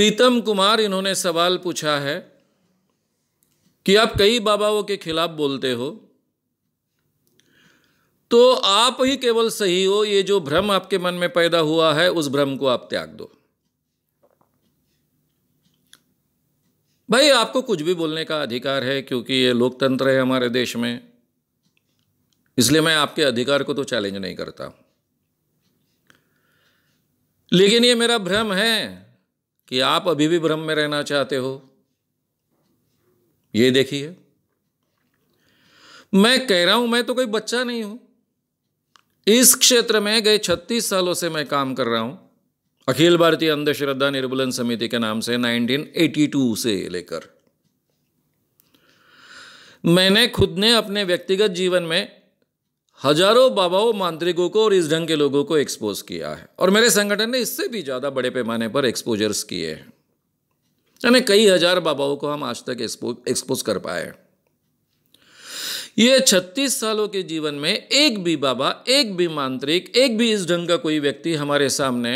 प्रीतम कुमार इन्होंने सवाल पूछा है कि आप कई बाबाओं के खिलाफ बोलते हो तो आप ही केवल सही हो ये जो भ्रम आपके मन में पैदा हुआ है उस भ्रम को आप त्याग दो भाई आपको कुछ भी बोलने का अधिकार है क्योंकि ये लोकतंत्र है हमारे देश में इसलिए मैं आपके अधिकार को तो चैलेंज नहीं करता लेकिन ये मेरा भ्रम है कि आप अभी भी भ्रम में रहना चाहते हो ये देखिए मैं कह रहा हूं मैं तो कोई बच्चा नहीं हूं इस क्षेत्र में गए छत्तीस सालों से मैं काम कर रहा हूं अखिल भारतीय अंधश्रद्धा निर्मूलन समिति के नाम से 1982 से लेकर मैंने खुद ने अपने व्यक्तिगत जीवन में हजारों बाबाओं मांत्रिकों को और इस ढंग के लोगों को एक्सपोज किया है और मेरे संगठन ने इससे भी ज़्यादा बड़े पैमाने पर एक्सपोजर्स किए हैं यानी कई हजार बाबाओं को हम आज तक एक्सपोज कर पाए हैं ये छत्तीस सालों के जीवन में एक भी बाबा एक भी मांत्रिक एक भी इस ढंग का कोई व्यक्ति हमारे सामने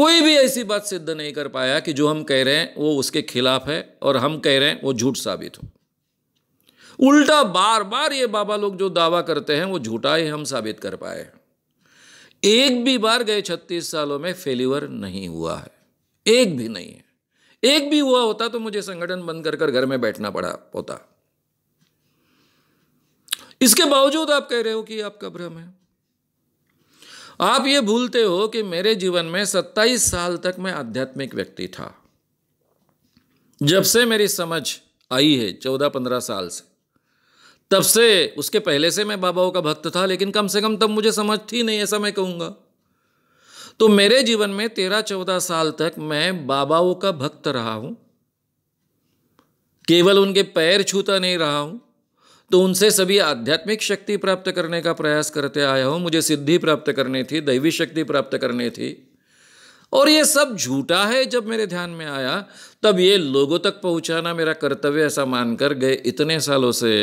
कोई भी ऐसी बात सिद्ध नहीं कर पाया कि जो हम कह रहे हैं वो उसके खिलाफ है और हम कह रहे हैं वो झूठ साबित हो उल्टा बार बार ये बाबा लोग जो दावा करते हैं वो झूठा ही हम साबित कर पाए एक भी बार गए छत्तीस सालों में फेल्यूअर नहीं हुआ है एक भी नहीं है एक भी हुआ होता तो मुझे संगठन बंद कर कर घर में बैठना पड़ा होता इसके बावजूद आप कह रहे हो कि आपका भ्रम है आप ये भूलते हो कि मेरे जीवन में 27 साल तक मैं आध्यात्मिक व्यक्ति था जब से मेरी समझ आई है चौदह पंद्रह साल से तब से उसके पहले से मैं बाबाओं का भक्त था लेकिन कम से कम तब मुझे समझ थी नहीं ऐसा मैं कहूँगा तो मेरे जीवन में तेरह चौदह साल तक मैं बाबाओं का भक्त रहा हूँ केवल उनके पैर छूता नहीं रहा हूँ तो उनसे सभी आध्यात्मिक शक्ति प्राप्त करने का प्रयास करते आया हूँ मुझे सिद्धि प्राप्त करनी थी दैवी शक्ति प्राप्त करनी थी और ये सब झूठा है जब मेरे ध्यान में आया तब ये लोगों तक पहुंचाना मेरा कर्तव्य ऐसा मानकर गए इतने सालों से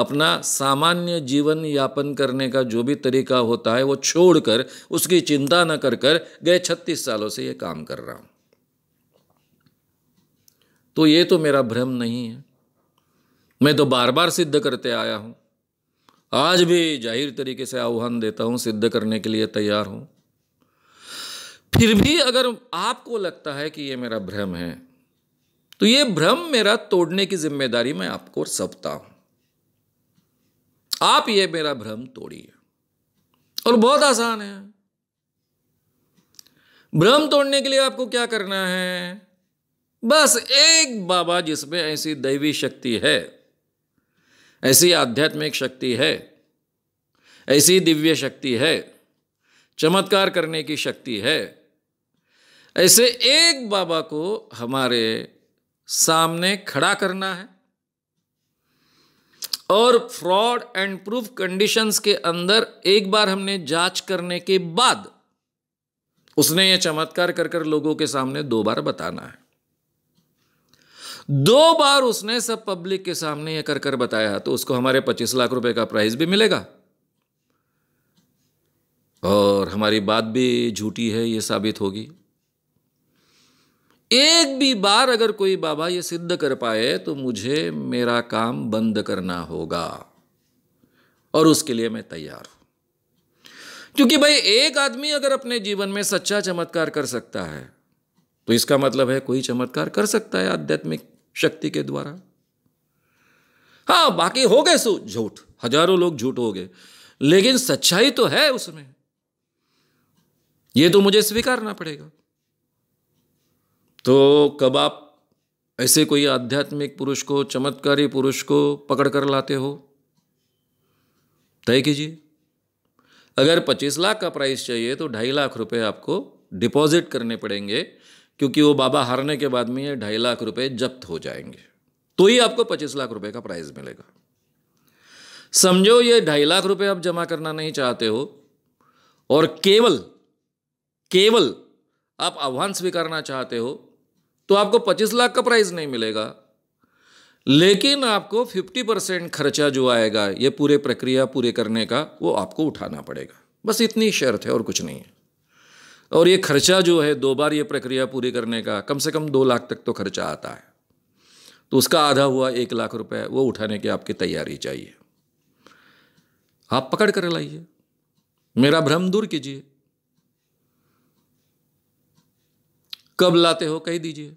अपना सामान्य जीवन यापन करने का जो भी तरीका होता है वो छोड़कर उसकी चिंता न कर कर गए छत्तीस सालों से ये काम कर रहा हूं तो ये तो मेरा भ्रम नहीं है मैं तो बार बार सिद्ध करते आया हूं आज भी जाहिर तरीके से आह्वान देता हूं सिद्ध करने के लिए तैयार हूं फिर भी अगर आपको लगता है कि ये मेरा भ्रम है तो ये भ्रम मेरा तोड़ने की जिम्मेदारी मैं आपको सौंपता हूं आप ये मेरा भ्रम तोड़िए और बहुत आसान है भ्रम तोड़ने के लिए आपको क्या करना है बस एक बाबा जिसमें ऐसी दैवी शक्ति है ऐसी आध्यात्मिक शक्ति है ऐसी दिव्य शक्ति है चमत्कार करने की शक्ति है ऐसे एक बाबा को हमारे सामने खड़ा करना है और फ्रॉड एंड प्रूफ कंडीशंस के अंदर एक बार हमने जांच करने के बाद उसने यह चमत्कार कर कर लोगों के सामने दो बार बताना है दो बार उसने सब पब्लिक के सामने यह कर कर बताया तो उसको हमारे पच्चीस लाख रुपए का प्राइज भी मिलेगा और हमारी बात भी झूठी है यह साबित होगी एक भी बार अगर कोई बाबा ये सिद्ध कर पाए तो मुझे मेरा काम बंद करना होगा और उसके लिए मैं तैयार हूं क्योंकि भाई एक आदमी अगर अपने जीवन में सच्चा चमत्कार कर सकता है तो इसका मतलब है कोई चमत्कार कर सकता है आध्यात्मिक शक्ति के द्वारा हाँ बाकी हो गए सो झूठ हजारों लोग झूठ हो गए लेकिन सच्चाई तो है उसमें यह तो मुझे स्वीकारना पड़ेगा तो कब आप ऐसे कोई आध्यात्मिक पुरुष को चमत्कारी पुरुष को पकड़ कर लाते हो तय कीजिए अगर पच्चीस लाख का प्राइस चाहिए तो ढाई लाख रुपए आपको डिपॉजिट करने पड़ेंगे क्योंकि वो बाबा हारने के बाद में ये ढाई लाख रुपए जब्त हो जाएंगे तो ही आपको पच्चीस लाख रुपए का प्राइज मिलेगा समझो ये ढाई लाख रुपए आप जमा करना नहीं चाहते हो और केवल केवल आप आह्वान स्वीकारना चाहते हो तो आपको पच्चीस लाख का प्राइस नहीं मिलेगा लेकिन आपको फिफ्टी परसेंट खर्चा जो आएगा ये पूरे प्रक्रिया पूरे करने का वो आपको उठाना पड़ेगा बस इतनी शर्त है और कुछ नहीं है और ये खर्चा जो है दो बार ये प्रक्रिया पूरी करने का कम से कम दो लाख तक तो खर्चा आता है तो उसका आधा हुआ एक लाख रुपए वो उठाने की आपकी तैयारी चाहिए आप पकड़ कर लाइए मेरा भ्रम दूर कीजिए कब लाते हो कह दीजिए